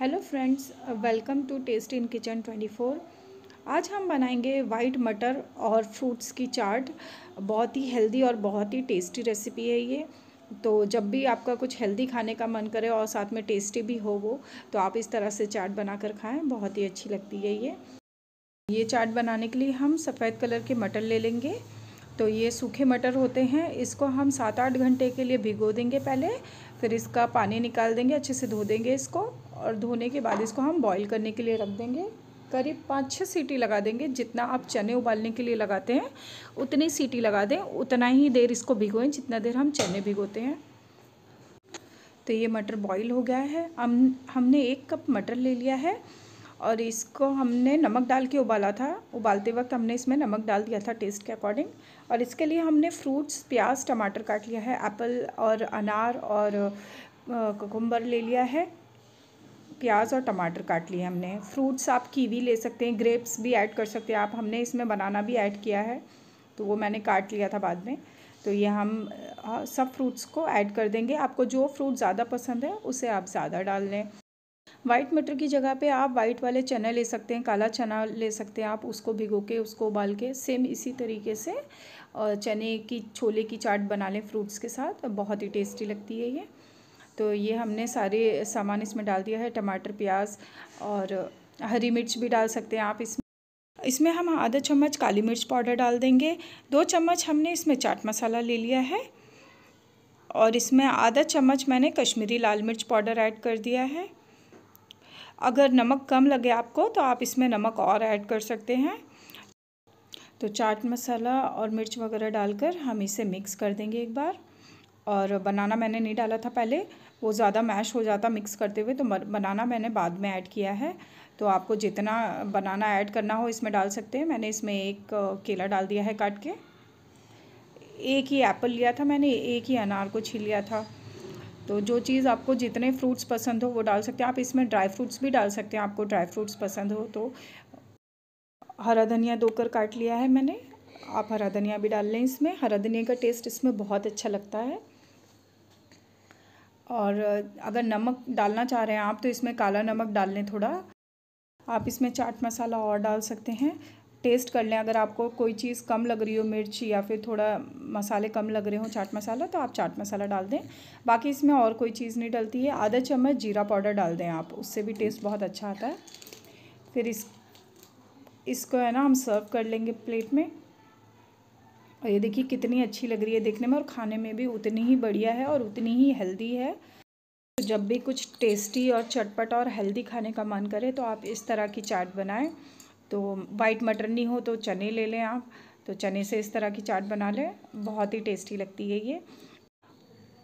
hello friends welcome to taste in kitchen 24 आज हम बनाएंगे वाइट मटर और फ्रूट्स की चाट बहुत ही हेल्दी और बहुत ही टेस्टी रेसिपी है ये तो जब भी आपका कुछ हेल्दी खाने का मन करे और साथ में टेस्टी भी हो वो तो आप इस तरह से चाट बनाकर खाएं बहुत ही अच्छी लगती है ये ये चाट बनाने के लिए हम सफ़ेद कलर के मटर ले लेंगे तो ये सूखे मटर होते हैं इसको हम सात आठ घंटे के लिए भिगो देंगे पहले फिर इसका पानी निकाल देंगे अच्छे से धो देंगे इसको और धोने के बाद इसको हम बॉईल करने के लिए रख देंगे करीब पाँच छः सीटी लगा देंगे जितना आप चने उबालने के लिए लगाते हैं उतनी सीटी लगा दें उतना ही देर इसको भिगोएं जितना देर हम चने भिगोते हैं तो ये मटर बॉईल हो गया है हम हमने एक कप मटर ले लिया है और इसको हमने नमक डाल के उबाला था उबालते वक्त हमने इसमें नमक डाल दिया था टेस्ट के अकॉर्डिंग और इसके लिए हमने फ्रूट्स प्याज टमाटर काट लिया है एप्पल और अनार और ककुम्बर ले लिया है प्याज और टमाटर काट लिए हमने फ्रूट्स आप कीवी ले सकते हैं ग्रेप्स भी ऐड कर सकते हैं आप हमने इसमें बनाना भी ऐड किया है तो वो मैंने काट लिया था बाद में तो ये हम सब फ्रूट्स को ऐड कर देंगे आपको जो फ्रूट ज़्यादा पसंद है उसे आप ज़्यादा डाल लें वाइट मटर की जगह पे आप वाइट वाले चने ले सकते हैं काला चना ले सकते हैं आप उसको भिगो के उसको उबाल के सेम इसी तरीके से चने की छोले की चाट बना लें फ्रूट्स के साथ बहुत ही टेस्टी लगती है ये तो ये हमने सारे सामान इसमें डाल दिया है टमाटर प्याज और हरी मिर्च भी डाल सकते हैं आप इसमें इसमें हम आधा चम्मच काली मिर्च पाउडर डाल देंगे दो चम्मच हमने इसमें चाट मसाला ले लिया है और इसमें आधा चम्मच मैंने कश्मीरी लाल मिर्च पाउडर ऐड कर दिया है अगर नमक कम लगे आपको तो आप इसमें नमक और ऐड कर सकते हैं तो चाट मसाला और मिर्च वगैरह डालकर हम इसे मिक्स कर देंगे एक बार और बनाना मैंने नहीं डाला था पहले वो ज़्यादा मैश हो जाता मिक्स करते हुए तो बनाना मैंने बाद में ऐड किया है तो आपको जितना बनाना ऐड करना हो इसमें डाल सकते हैं मैंने इसमें एक केला डाल दिया है काट के एक ही एप्पल लिया था मैंने एक ही अनार को छील लिया था तो जो चीज़ आपको जितने फ्रूट्स पसंद हो वो डाल सकते हैं आप इसमें ड्राई फ्रूट्स भी डाल सकते हैं आपको ड्राई फ्रूट्स पसंद हो तो हरा धनिया धोकर काट लिया है मैंने आप हरा धनिया भी डाल लें इसमें हरा धनिया का टेस्ट इसमें बहुत अच्छा लगता है और अगर नमक डालना चाह रहे हैं आप तो इसमें काला नमक डाल लें थोड़ा आप इसमें चाट मसाला और डाल सकते हैं टेस्ट कर लें अगर आपको कोई चीज़ कम लग रही हो मिर्ची या फिर थोड़ा मसाले कम लग रहे हो चाट मसाला तो आप चाट मसाला डाल दें बाकी इसमें और कोई चीज़ नहीं डलती है आधा चम्मच जीरा पाउडर डाल दें आप उससे भी टेस्ट बहुत अच्छा आता है फिर इस इसको है ना हम सर्व कर लेंगे प्लेट में और ये देखिए कितनी अच्छी लग रही है देखने में और खाने में भी उतनी ही बढ़िया है और उतनी ही हेल्दी है तो जब भी कुछ टेस्टी और चटपट और हेल्दी खाने का मन करे तो आप इस तरह की चाट बनाएं तो वाइट मटर नहीं हो तो चने ले लें आप तो चने से इस तरह की चाट बना लें बहुत ही टेस्टी लगती है ये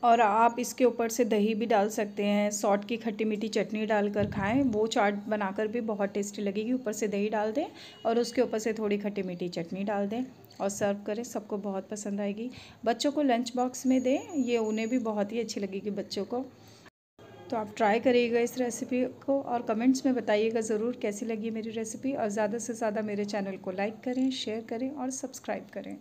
और आप इसके ऊपर से दही भी डाल सकते हैं सॉट की खट्टी मीठी चटनी डालकर खाएं वो चाट बनाकर भी बहुत टेस्टी लगेगी ऊपर से दही डाल दें और उसके ऊपर से थोड़ी खट्टी मीठी चटनी डाल दें और सर्व करें सबको बहुत पसंद आएगी बच्चों को लंच बॉक्स में दें ये उन्हें भी बहुत ही अच्छी लगेगी बच्चों को तो आप ट्राई करिएगा इस रेसिपी को और कमेंट्स में बताइएगा ज़रूर कैसी लगी मेरी रेसिपी और ज़्यादा से ज़्यादा मेरे चैनल को लाइक करें शेयर करें और सब्सक्राइब करें